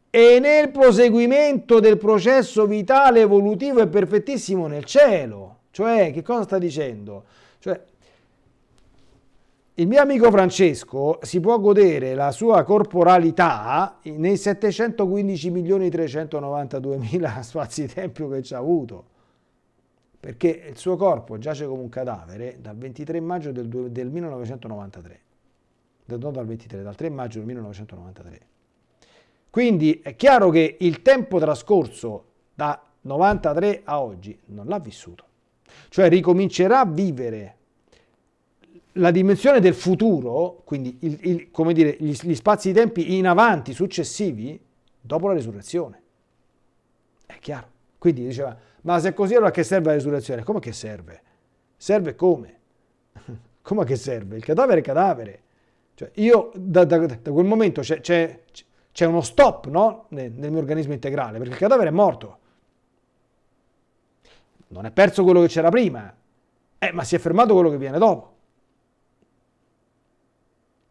e nel proseguimento del processo vitale, evolutivo e perfettissimo nel cielo. Cioè, che cosa sta dicendo? Cioè, il mio amico Francesco si può godere la sua corporalità nei 715.392.000 milioni 392 spazi-tempo che ci ha avuto perché il suo corpo giace come un cadavere dal 23 maggio del, del 1993, non dal 23, dal 3 maggio del 1993. Quindi è chiaro che il tempo trascorso da 93 a oggi non l'ha vissuto, cioè ricomincerà a vivere la dimensione del futuro, quindi il, il, come dire, gli, gli spazi di tempi in avanti, successivi, dopo la risurrezione. È chiaro. Quindi diceva, ma se è così allora che serve la risurrezione? Come che serve? Serve come? come che serve? Il cadavere è cadavere. Cioè, io da, da, da quel momento c'è, c'è, c'è uno stop no? nel, nel mio organismo integrale, perché il cadavere è morto. Non è perso quello che c'era prima, eh. eh, ma si è fermato quello che viene dopo.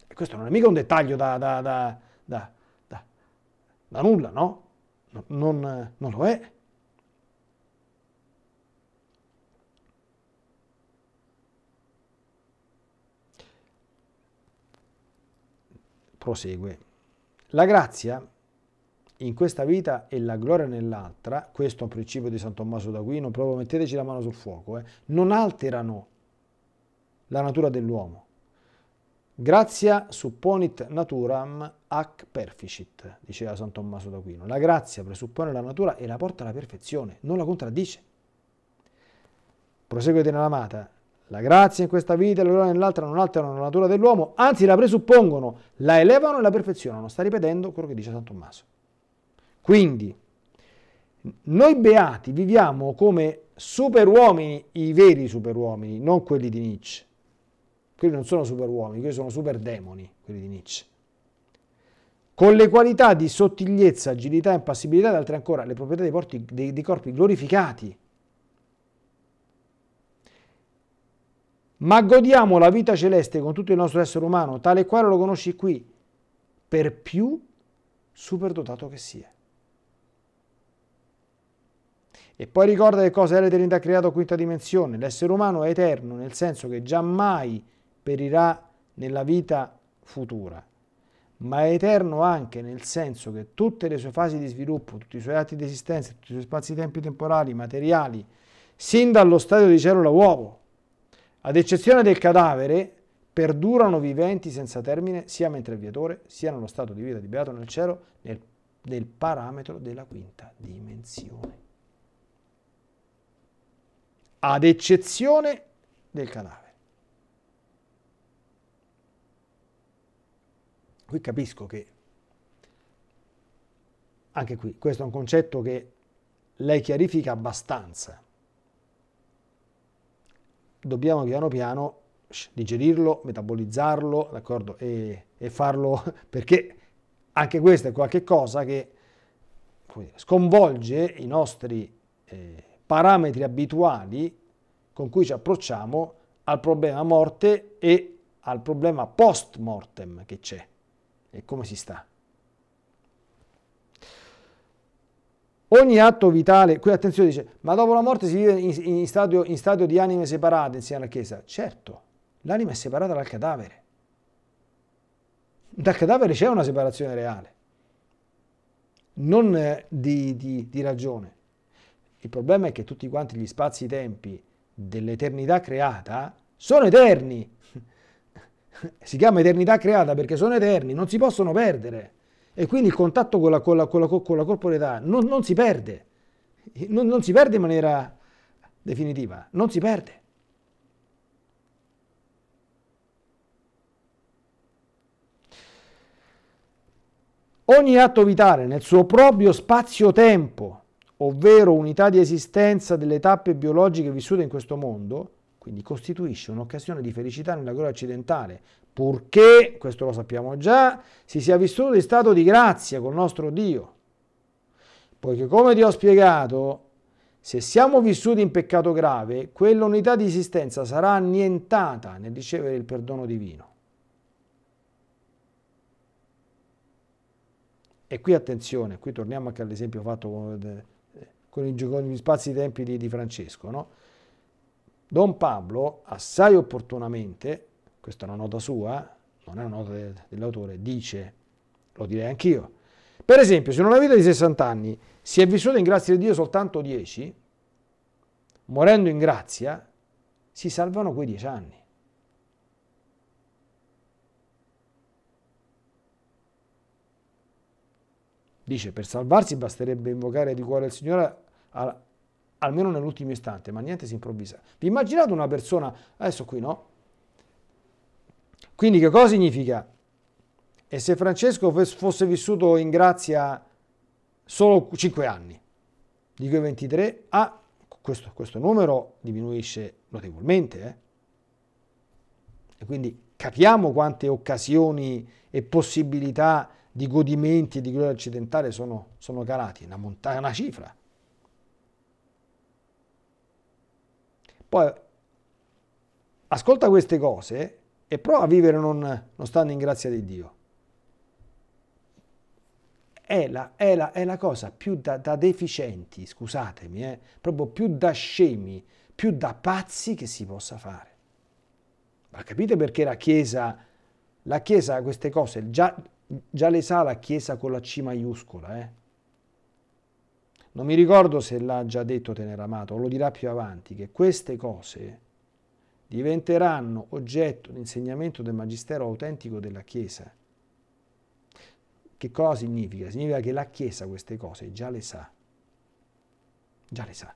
E questo non è mica un dettaglio da, da, da, da nulla, no? Non, non, non lo è. prosegue. La grazia in questa vita e la gloria nell'altra, questo è un principio di San Tommaso d'Aquino, proprio metteteci la mano sul fuoco, eh, non alterano la natura dell'uomo. Grazia supponit naturam ac perficit, diceva San Tommaso d'Aquino. La grazia presuppone la natura e la porta alla perfezione, non la contraddice. Prosegue Tenamata, la grazia in questa vita e la gloria nell'altra non alterano la natura dell'uomo, anzi la presuppongono, la elevano e la perfezionano. Sta ripetendo quello che dice San Tommaso. Quindi, noi beati viviamo come superuomini, i veri superuomini, non quelli di Nietzsche. Quelli non sono superuomini, quelli sono superdemoni, quelli di Nietzsche. Con le qualità di sottigliezza, agilità, impassibilità ed altre ancora, le proprietà dei, porti, dei, dei corpi glorificati, ma godiamo la vita celeste con tutto il nostro essere umano, tale quale lo conosci qui, per più superdotato che sia. E poi ricorda che cosa è l'eternità creato a quinta dimensione. L'essere umano è eterno, nel senso che giammai perirà nella vita futura, ma è eterno anche nel senso che tutte le sue fasi di sviluppo, tutti i suoi atti di esistenza, tutti i suoi spazi tempi temporali, materiali, sin dallo stadio di cellula uovo, ad eccezione del cadavere, perdurano viventi senza termine sia mentre il viatore sia nello stato di vita di beato nel cielo nel, nel parametro della quinta dimensione. Ad eccezione del cadavere. Qui capisco che anche qui questo è un concetto che lei chiarifica abbastanza dobbiamo piano piano digerirlo, metabolizzarlo, e, e, farlo perché anche questo è qualcosa che dire, sconvolge i nostri eh, parametri abituali con cui ci approcciamo al problema morte e al problema post mortem che c'è e come si sta. Ogni atto vitale, qui attenzione dice, ma dopo la morte si vive in, in, stadio, in stadio di anime separate insieme alla Chiesa. Certo, l'anima è separata dal cadavere. Dal cadavere c'è una separazione reale, non eh, di, di, di ragione. Il problema è che tutti quanti gli spazi-tempi dell'eternità creata sono eterni. Si chiama eternità creata perché sono eterni, non si possono perdere. E quindi il contatto con la, con la, con la, con la corporeità non, non, si perde, non, non si perde in maniera definitiva, non si perde. Ogni atto vitale nel suo proprio spazio-tempo, ovvero unità di esistenza delle tappe biologiche vissute in questo mondo, quindi costituisce un'occasione di felicità nella gloria occidentale, purché, questo lo sappiamo già, si sia vissuto in stato di grazia col nostro Dio. Poiché come ti ho spiegato, se siamo vissuti in peccato grave, quell'unità di esistenza sarà annientata nel ricevere il perdono divino. E qui attenzione, qui torniamo anche all'esempio fatto con, eh, con, i, con gli spazi tempi di, di Francesco. No? Don Pablo, assai opportunamente, questa è una nota sua, non è una nota de, dell'autore, dice, lo direi anch'io. Per esempio, se in una vita di 60 anni si è vissuta in grazia di Dio soltanto 10, morendo in grazia, si salvano quei 10 anni. Dice, per salvarsi basterebbe invocare di cuore il Signore al, almeno nell'ultimo istante, ma niente si improvvisa. Vi immaginate una persona, adesso qui no, quindi che cosa significa? E se Francesco fosse vissuto in grazia solo 5 anni, di cui 23 ah, questo, questo, numero diminuisce notevolmente. Eh? E quindi capiamo quante occasioni e possibilità di godimenti e di gloria occidentale sono, sono calati, una, monta- una cifra. Poi ascolta queste cose e prova a vivere non, non stando in grazia di Dio. È la, è la, è la cosa più da, da deficienti, scusatemi, eh, proprio più da scemi, più da pazzi che si possa fare. Ma capite perché la Chiesa, la Chiesa queste cose già, già le sa la Chiesa con la C maiuscola, eh? Non mi ricordo se l'ha già detto Tenera Teneramato, lo dirà più avanti, che queste cose diventeranno oggetto di insegnamento del magistero autentico della Chiesa. Che cosa significa? Significa che la Chiesa queste cose già le sa. Già le sa.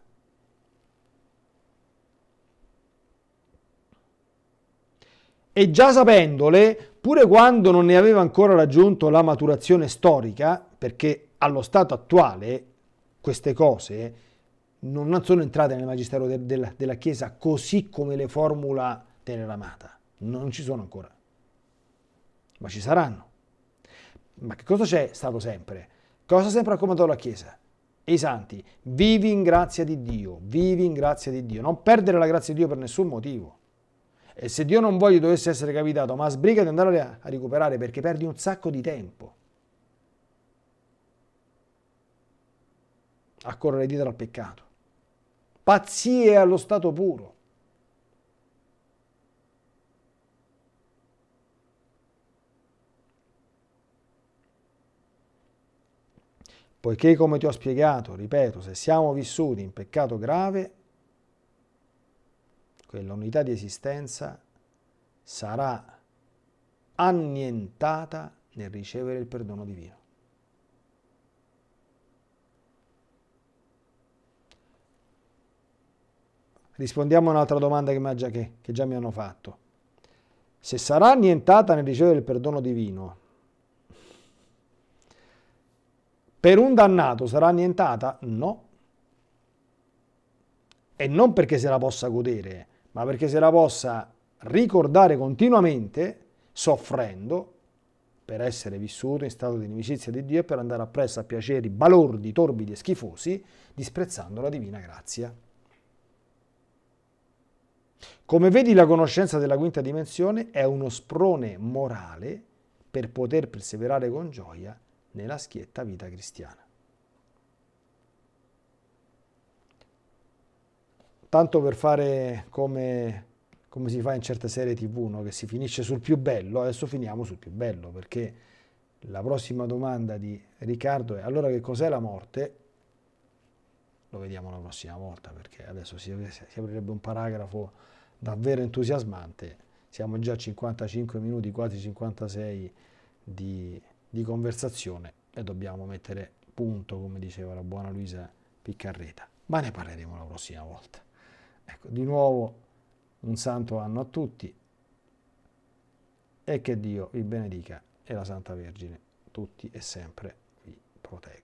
E già sapendole, pure quando non ne aveva ancora raggiunto la maturazione storica, perché allo stato attuale queste cose non sono entrate nel magistero de, de, della Chiesa così come le formula Teleramata. Non ci sono ancora. Ma ci saranno. Ma che cosa c'è stato sempre? Cosa ha sempre raccomandato la Chiesa? E i santi, vivi in grazia di Dio, vivi in grazia di Dio, non perdere la grazia di Dio per nessun motivo. E se Dio non voglia dovesse essere capitato, ma sbriga di andare a recuperare perché perdi un sacco di tempo. a correre dietro al peccato pazzie allo stato puro. Poiché, come ti ho spiegato, ripeto, se siamo vissuti in peccato grave, quell'unità di esistenza sarà annientata nel ricevere il perdono divino. rispondiamo a un'altra domanda che, già, che, che già mi hanno fatto. Se sarà annientata nel ricevere il perdono divino, per un dannato sarà annientata? No. E non perché se la possa godere, ma perché se la possa ricordare continuamente, soffrendo, per essere vissuto in stato di inimicizia di Dio e per andare appresso a piaceri balordi, torbidi e schifosi, disprezzando la divina grazia. Come vedi la conoscenza della quinta dimensione è uno sprone morale per poter perseverare con gioia nella schietta vita cristiana. Tanto per fare come, come si fa in certe serie tv, no? che si finisce sul più bello, adesso finiamo sul più bello, perché la prossima domanda di Riccardo è allora che cos'è la morte? Lo vediamo la prossima volta, perché adesso si, si aprirebbe un paragrafo davvero entusiasmante. Siamo già a 55 minuti, quasi 56 di, di conversazione e dobbiamo mettere punto, come diceva la buona Luisa Piccarreta. Ma ne parleremo la prossima volta. Ecco, di nuovo un santo anno a tutti e che Dio vi benedica e la Santa Vergine tutti e sempre vi protegga.